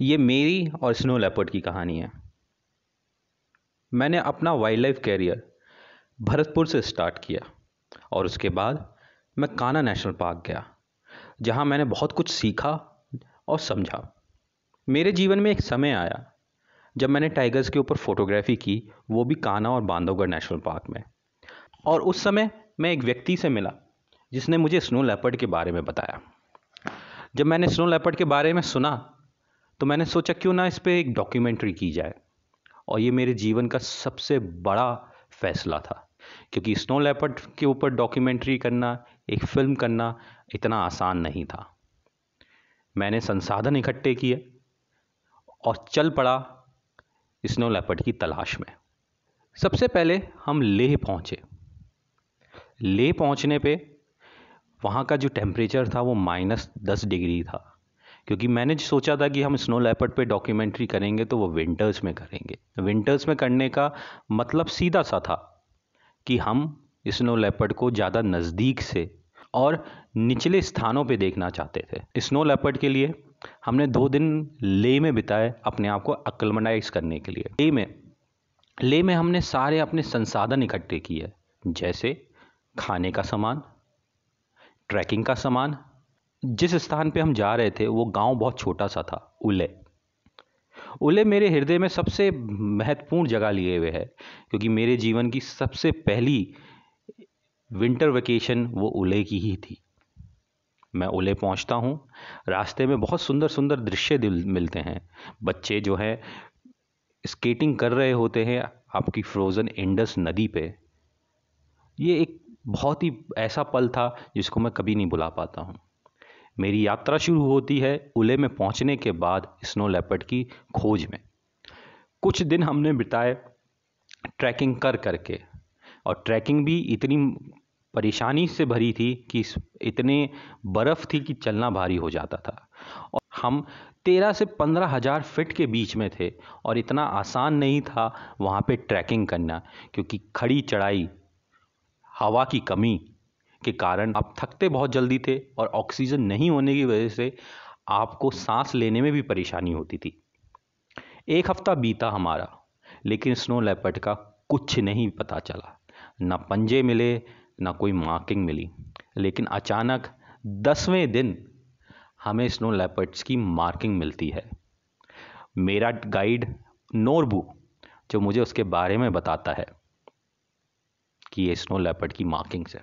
ये मेरी और स्नो लेपर्ड की कहानी है मैंने अपना वाइल्ड लाइफ कैरियर भरतपुर से स्टार्ट किया और उसके बाद मैं काना नेशनल पार्क गया जहाँ मैंने बहुत कुछ सीखा और समझा मेरे जीवन में एक समय आया जब मैंने टाइगर्स के ऊपर फोटोग्राफी की वो भी काना और बांधवगढ़ नेशनल पार्क में और उस समय मैं एक व्यक्ति से मिला जिसने मुझे स्नो लेपर्ड के बारे में बताया जब मैंने स्नो लेपर्ड के बारे में सुना तो मैंने सोचा क्यों ना इस पर एक डॉक्यूमेंट्री की जाए और ये मेरे जीवन का सबसे बड़ा फैसला था क्योंकि स्नो लेपर्ड के ऊपर डॉक्यूमेंट्री करना एक फिल्म करना इतना आसान नहीं था मैंने संसाधन इकट्ठे किए और चल पड़ा स्नो लेपर्ड की तलाश में सबसे पहले हम लेह पहुँचे लेह पहुँचने पे वहाँ का जो टेम्परेचर था वो माइनस दस डिग्री था क्योंकि मैंने सोचा था कि हम स्नो लेपर्ड पे डॉक्यूमेंट्री करेंगे तो वो विंटर्स में करेंगे तो विंटर्स में करने का मतलब सीधा सा था कि हम स्नो लेपर्ड को ज़्यादा नज़दीक से और निचले स्थानों पे देखना चाहते थे स्नो लेपर्ड के लिए हमने दो दिन ले में बिताए अपने आप को अक्लमनाइज करने के लिए ले में ले में हमने सारे अपने संसाधन इकट्ठे किए जैसे खाने का सामान ट्रैकिंग का सामान जिस स्थान पे हम जा रहे थे वो गांव बहुत छोटा सा था उले उले मेरे हृदय में सबसे महत्वपूर्ण जगह लिए हुए है क्योंकि मेरे जीवन की सबसे पहली विंटर वेकेशन वो उले की ही थी मैं उले पहुंचता हूं रास्ते में बहुत सुंदर सुंदर दृश्य मिलते हैं बच्चे जो है स्केटिंग कर रहे होते हैं आपकी फ्रोज़न इंडस नदी पे ये एक बहुत ही ऐसा पल था जिसको मैं कभी नहीं बुला पाता हूँ मेरी यात्रा शुरू होती है उले में पहुंचने के बाद स्नो लेपर्ड की खोज में कुछ दिन हमने बिताए ट्रैकिंग कर करके और ट्रैकिंग भी इतनी परेशानी से भरी थी कि इतने बर्फ़ थी कि चलना भारी हो जाता था और हम तेरह से पंद्रह हज़ार फिट के बीच में थे और इतना आसान नहीं था वहाँ पे ट्रैकिंग करना क्योंकि खड़ी चढ़ाई हवा की कमी के कारण आप थकते बहुत जल्दी थे और ऑक्सीजन नहीं होने की वजह से आपको सांस लेने में भी परेशानी होती थी एक हफ्ता बीता हमारा लेकिन स्नो लेपर्ड का कुछ नहीं पता चला ना पंजे मिले ना कोई मार्किंग मिली लेकिन अचानक दसवें दिन हमें स्नो लेपर्ड्स की मार्किंग मिलती है मेरा गाइड नोरबू जो मुझे उसके बारे में बताता है कि ये स्नो लेपर्ड की मार्किंग्स है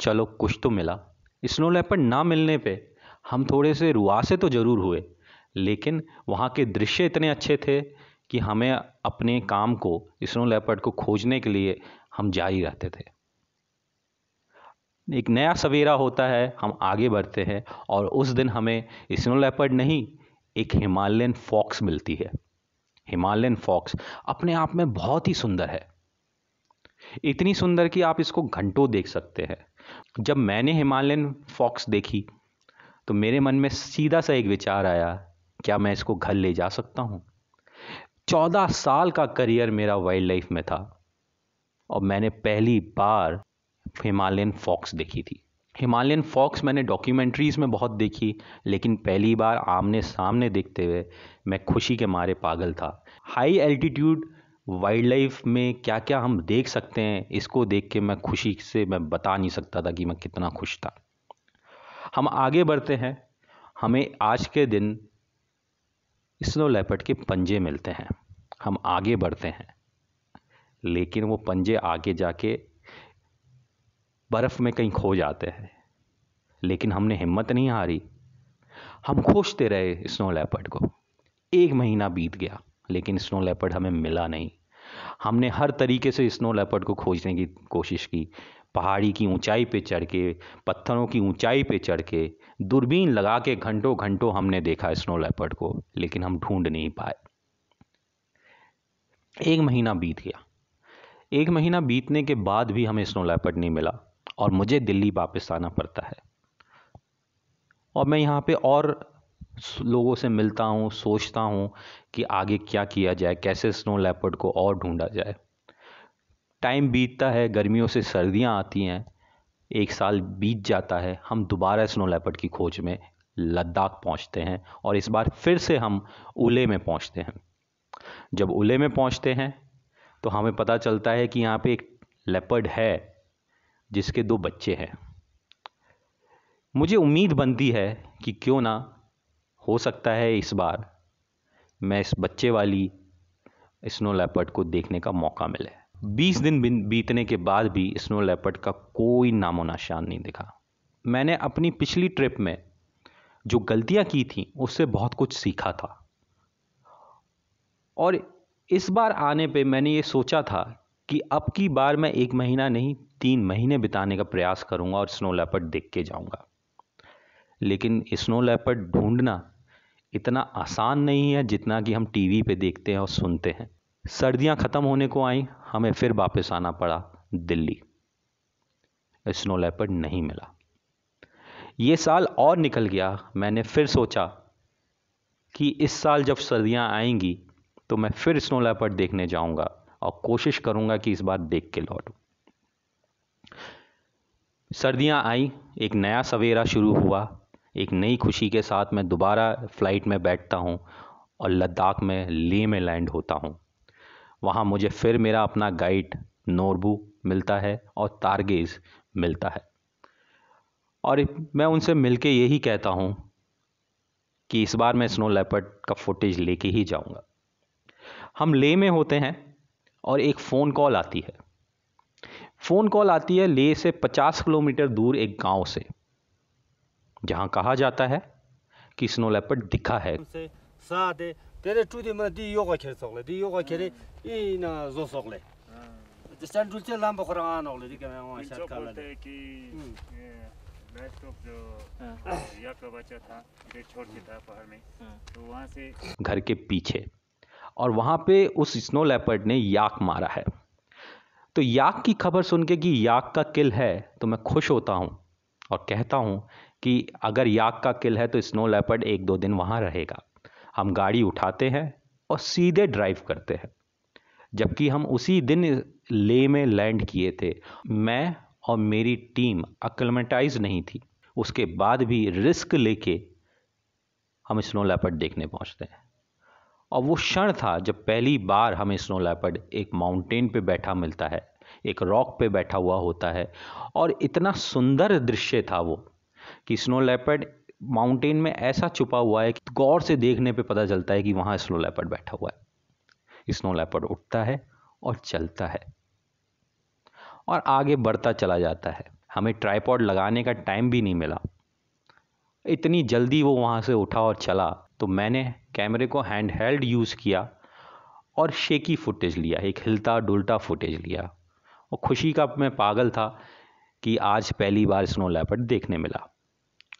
चलो कुछ तो मिला स्नो लेपर्ड ना मिलने पे हम थोड़े से रुआसे तो ज़रूर हुए लेकिन वहाँ के दृश्य इतने अच्छे थे कि हमें अपने काम को स्नो लेपर्ड को खोजने के लिए हम जारी रहते थे एक नया सवेरा होता है हम आगे बढ़ते हैं और उस दिन हमें स्नो लेपर्ड नहीं एक हिमालयन फॉक्स मिलती है हिमालयन फॉक्स अपने आप में बहुत ही सुंदर है इतनी सुंदर कि आप इसको घंटों देख सकते हैं जब मैंने हिमालयन फॉक्स देखी तो मेरे मन में सीधा सा एक विचार आया क्या मैं इसको घर ले जा सकता हूँ चौदह साल का करियर मेरा वाइल्ड लाइफ में था और मैंने पहली बार हिमालयन फॉक्स देखी थी हिमालयन फॉक्स मैंने डॉक्यूमेंट्रीज़ में बहुत देखी लेकिन पहली बार आमने सामने देखते हुए मैं खुशी के मारे पागल था हाई एल्टीट्यूड वाइल्ड लाइफ में क्या क्या हम देख सकते हैं इसको देख के मैं खुशी से मैं बता नहीं सकता था कि मैं कितना खुश था हम आगे बढ़ते हैं हमें आज के दिन स्नो लेपर्ड के पंजे मिलते हैं हम आगे बढ़ते हैं लेकिन वो पंजे आगे जाके बर्फ़ में कहीं खो जाते हैं लेकिन हमने हिम्मत नहीं हारी हम खोजते रहे स्नो लेपर्ड को एक महीना बीत गया लेकिन स्नो लेपर्ड हमें मिला नहीं हमने हर तरीके से स्नो लेपर्ड को खोजने की कोशिश की पहाड़ी की ऊंचाई पे चढ़ के पत्थरों की ऊंचाई पे चढ़ के दूरबीन लगा के घंटों घंटों हमने देखा स्नो लेपर्ड को लेकिन हम ढूंढ नहीं पाए एक महीना बीत गया एक महीना बीतने के बाद भी हमें स्नो लेपर्ड नहीं मिला और मुझे दिल्ली वापस आना पड़ता है और मैं यहाँ पे और लोगों से मिलता हूँ सोचता हूँ कि आगे क्या किया जाए कैसे स्नो लेपर्ड को और ढूंढा जाए टाइम बीतता है गर्मियों से सर्दियाँ आती हैं एक साल बीत जाता है हम दोबारा स्नो लेपर्ड की खोज में लद्दाख पहुँचते हैं और इस बार फिर से हम उले में पहुँचते हैं जब उले में पहुँचते हैं तो हमें पता चलता है कि यहाँ पे एक लेपर्ड है जिसके दो बच्चे हैं मुझे उम्मीद बनती है कि क्यों ना हो सकता है इस बार मैं इस बच्चे वाली स्नो लेपर्ड को देखने का मौका मिले 20 दिन बीतने के बाद भी स्नो लेपर्ड का कोई नामो नशान नहीं दिखा मैंने अपनी पिछली ट्रिप में जो गलतियां की थी उससे बहुत कुछ सीखा था और इस बार आने पे मैंने ये सोचा था कि अब की बार मैं एक महीना नहीं तीन महीने बिताने का प्रयास करूंगा और स्नो लेपर्ड देख के जाऊंगा लेकिन स्नो लेपर्ड ढूंढना इतना आसान नहीं है जितना कि हम टीवी पे देखते हैं और सुनते हैं सर्दियां ख़त्म होने को आई हमें फिर वापस आना पड़ा दिल्ली स्नो लेपर्ड नहीं मिला ये साल और निकल गया मैंने फिर सोचा कि इस साल जब सर्दियां आएंगी तो मैं फिर स्नो लेपर्ड देखने जाऊंगा और कोशिश करूंगा कि इस बार देख के लौटूं सर्दियां आई एक नया सवेरा शुरू हुआ एक नई खुशी के साथ मैं दोबारा फ़्लाइट में बैठता हूँ और लद्दाख में लेह में लैंड होता हूँ वहाँ मुझे फिर मेरा अपना गाइड नोरबू मिलता है और तारगेज मिलता है और मैं उनसे मिलके यही कहता हूँ कि इस बार मैं स्नो लेपर्ड का फुटेज लेके ही जाऊँगा हम ले में होते हैं और एक फ़ोन कॉल आती है फ़ोन कॉल आती है ले से 50 किलोमीटर दूर एक गांव से जहां कहा जाता है कि स्नो लेपर्ड दिखा है घर के पीछे और वहां पे उस स्नो लेपर्ड ने याक मारा है तो याक की खबर सुन के कि याक का किल है तो मैं खुश होता हूं और कहता हूं कि अगर याक का किल है तो स्नो लेपर्ड एक दो दिन वहाँ रहेगा हम गाड़ी उठाते हैं और सीधे ड्राइव करते हैं जबकि हम उसी दिन ले में लैंड किए थे मैं और मेरी टीम अक्लमेटाइज नहीं थी उसके बाद भी रिस्क लेके हम स्नो लेपर्ड देखने पहुँचते हैं और वो क्षण था जब पहली बार हमें स्नो लेपर्ड एक माउंटेन पे बैठा मिलता है एक रॉक पे बैठा हुआ होता है और इतना सुंदर दृश्य था वो कि स्नो लेपर्ड माउंटेन में ऐसा छुपा हुआ है कि गौर से देखने पे पता चलता है कि वहाँ स्नो लेपर्ड बैठा हुआ है स्नो लेपर्ड उठता है और चलता है और आगे बढ़ता चला जाता है हमें ट्राईपॉड लगाने का टाइम भी नहीं मिला इतनी जल्दी वो वहाँ से उठा और चला तो मैंने कैमरे को हैंड हेल्ड यूज़ किया और शेकी फुटेज लिया एक हिलता डुलता फुटेज लिया और खुशी का मैं पागल था कि आज पहली बार स्नो लेपर्ड देखने मिला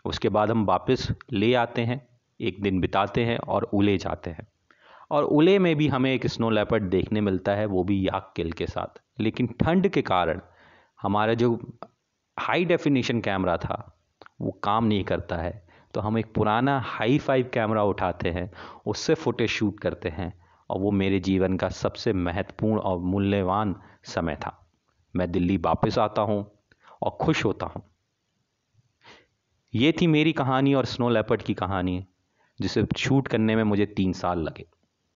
उसके बाद हम वापस ले आते हैं एक दिन बिताते हैं और उले जाते हैं और उले में भी हमें एक स्नो लेपर्ड देखने मिलता है वो भी याक किल के साथ लेकिन ठंड के कारण हमारा जो हाई डेफिनेशन कैमरा था वो काम नहीं करता है तो हम एक पुराना हाई फाइव कैमरा उठाते हैं उससे फुटेज शूट करते हैं और वो मेरे जीवन का सबसे महत्वपूर्ण और मूल्यवान समय था मैं दिल्ली वापस आता हूँ और खुश होता हूँ ये थी मेरी कहानी और स्नो लेपर्ड की कहानी जिसे शूट करने में मुझे तीन साल लगे